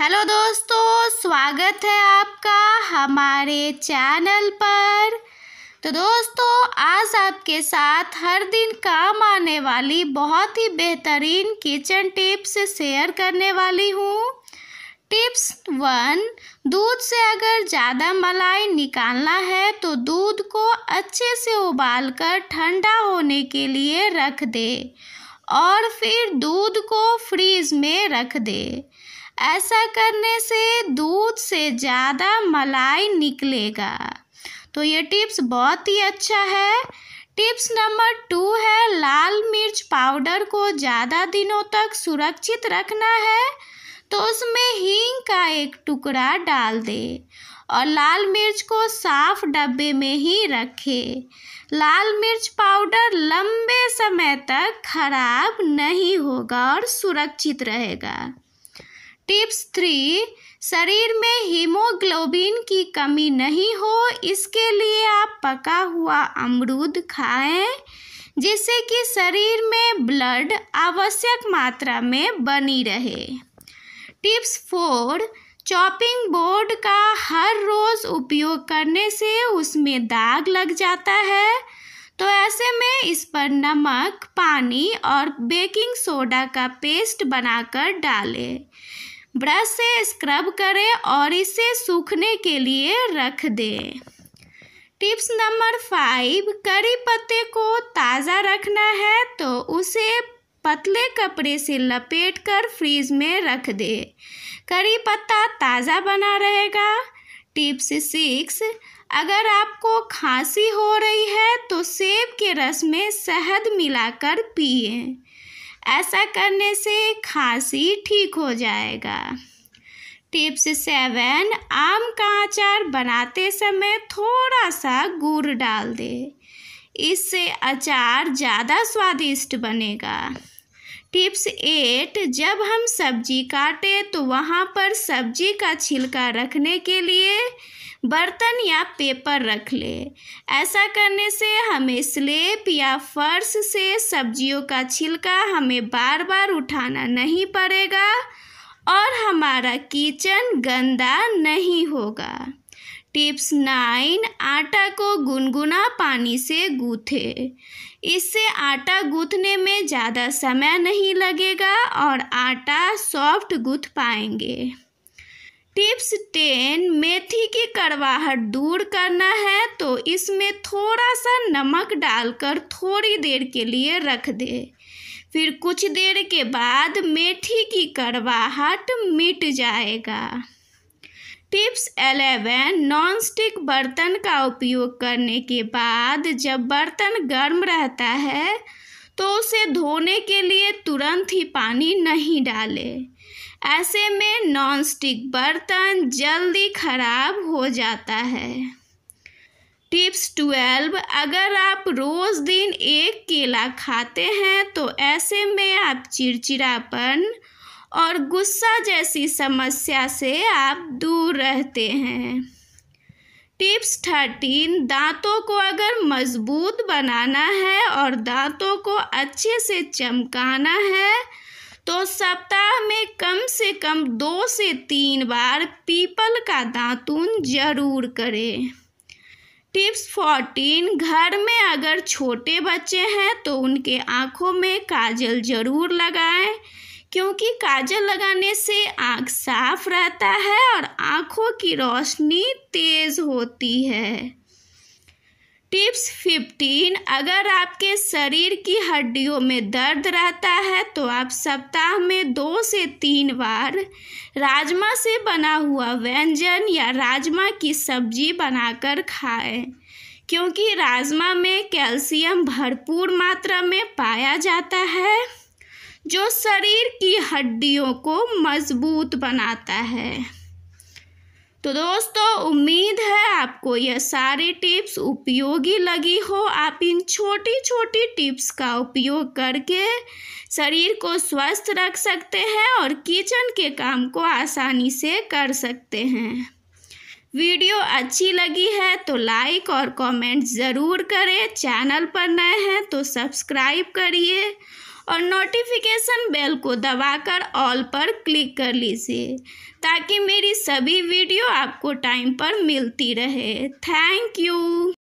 hello दोस्तों स्वागत है आपका हमारे चैनल पर तो दोस्तों आज आपके साथ हर दिन काम आने वाली बहुत ही बेहतरीन किचन टिप्स शेयर करने वाली हूँ टिप्स वन दूध से अगर ज़्यादा मलाई निकालना है तो दूध को अच्छे से उबालकर ठंडा होने के लिए रख दे और फिर दूध को फ्रीज में रख दे ऐसा करने से दूध से ज़्यादा मलाई निकलेगा तो ये टिप्स बहुत ही अच्छा है टिप्स नंबर टू है लाल मिर्च पाउडर को ज़्यादा दिनों तक सुरक्षित रखना है तो उसमें हींग का एक टुकड़ा डाल दे और लाल मिर्च को साफ डब्बे में ही रखे लाल मिर्च पाउडर लंबे समय तक खराब नहीं होगा और सुरक्षित रहेगा टिप्स थ्री शरीर में हीमोग्लोबिन की कमी नहीं हो इसके लिए आप पका हुआ अमरूद खाएं जिससे कि शरीर में ब्लड आवश्यक मात्रा में बनी रहे टिप्स फोर चॉपिंग बोर्ड का हर रोज़ उपयोग करने से उसमें दाग लग जाता है तो ऐसे में इस पर नमक पानी और बेकिंग सोडा का पेस्ट बनाकर डालें ब्रश से स्क्रब करें और इसे सूखने के लिए रख दें टिप्स नंबर फाइव करी पत्ते को ताज़ा रखना है तो उसे पतले कपड़े से लपेट कर फ्रीज में रख दे करी पत्ता ताज़ा बना रहेगा टिप्स सिक्स अगर आपको खांसी हो रही है तो सेब के रस में शहद मिलाकर पिए ऐसा करने से खांसी ठीक हो जाएगा टिप्स सेवन आम का अचार बनाते समय थोड़ा सा गुड़ डाल दे इससे अचार ज़्यादा स्वादिष्ट बनेगा टिप्स एट जब हम सब्जी काटें तो वहाँ पर सब्जी का छिलका रखने के लिए बर्तन या पेपर रख ले ऐसा करने से हमें स्लेप या फर्श से सब्जियों का छिलका हमें बार बार उठाना नहीं पड़ेगा और हमारा किचन गंदा नहीं होगा टिप्स नाइन आटा को गुनगुना पानी से गूथे इससे आटा गूथने में ज़्यादा समय नहीं लगेगा और आटा सॉफ्ट गूथ पाएंगे टिप्स टेन मेथी की कड़वाहट दूर करना है तो इसमें थोड़ा सा नमक डालकर थोड़ी देर के लिए रख दे फिर कुछ देर के बाद मेथी की कड़वाहट मिट जाएगा टिप्स एलेवन नॉनस्टिक बर्तन का उपयोग करने के बाद जब बर्तन गर्म रहता है तो उसे धोने के लिए तुरंत ही पानी नहीं डालें ऐसे में नॉनस्टिक बर्तन जल्दी खराब हो जाता है टिप्स ट्वेल्व अगर आप रोज़ दिन एक केला खाते हैं तो ऐसे में आप चिड़चिड़ापन और गुस्सा जैसी समस्या से आप दूर रहते हैं टिप्स थर्टीन दांतों को अगर मजबूत बनाना है और दांतों को अच्छे से चमकाना है तो सप्ताह में कम से कम दो से तीन बार पीपल का दातून जरूर करें टिप्स फोर्टीन घर में अगर छोटे बच्चे हैं तो उनके आँखों में काजल ज़रूर लगाएं क्योंकि काजल लगाने से आँख साफ रहता है और आँखों की रोशनी तेज़ होती है टिप्स 15 अगर आपके शरीर की हड्डियों में दर्द रहता है तो आप सप्ताह में दो से तीन बार राजमा से बना हुआ व्यंजन या राजमा की सब्जी बनाकर खाएं क्योंकि राजमा में कैल्शियम भरपूर मात्रा में पाया जाता है जो शरीर की हड्डियों को मजबूत बनाता है तो दोस्तों उम्मीद है आपको यह सारी टिप्स उपयोगी लगी हो आप इन छोटी छोटी टिप्स का उपयोग करके शरीर को स्वस्थ रख सकते हैं और किचन के काम को आसानी से कर सकते हैं वीडियो अच्छी लगी है तो लाइक और कमेंट ज़रूर करें चैनल पर नए हैं तो सब्सक्राइब करिए और नोटिफिकेशन बेल को दबाकर ऑल पर क्लिक कर लीजिए ताकि मेरी सभी वीडियो आपको टाइम पर मिलती रहे थैंक यू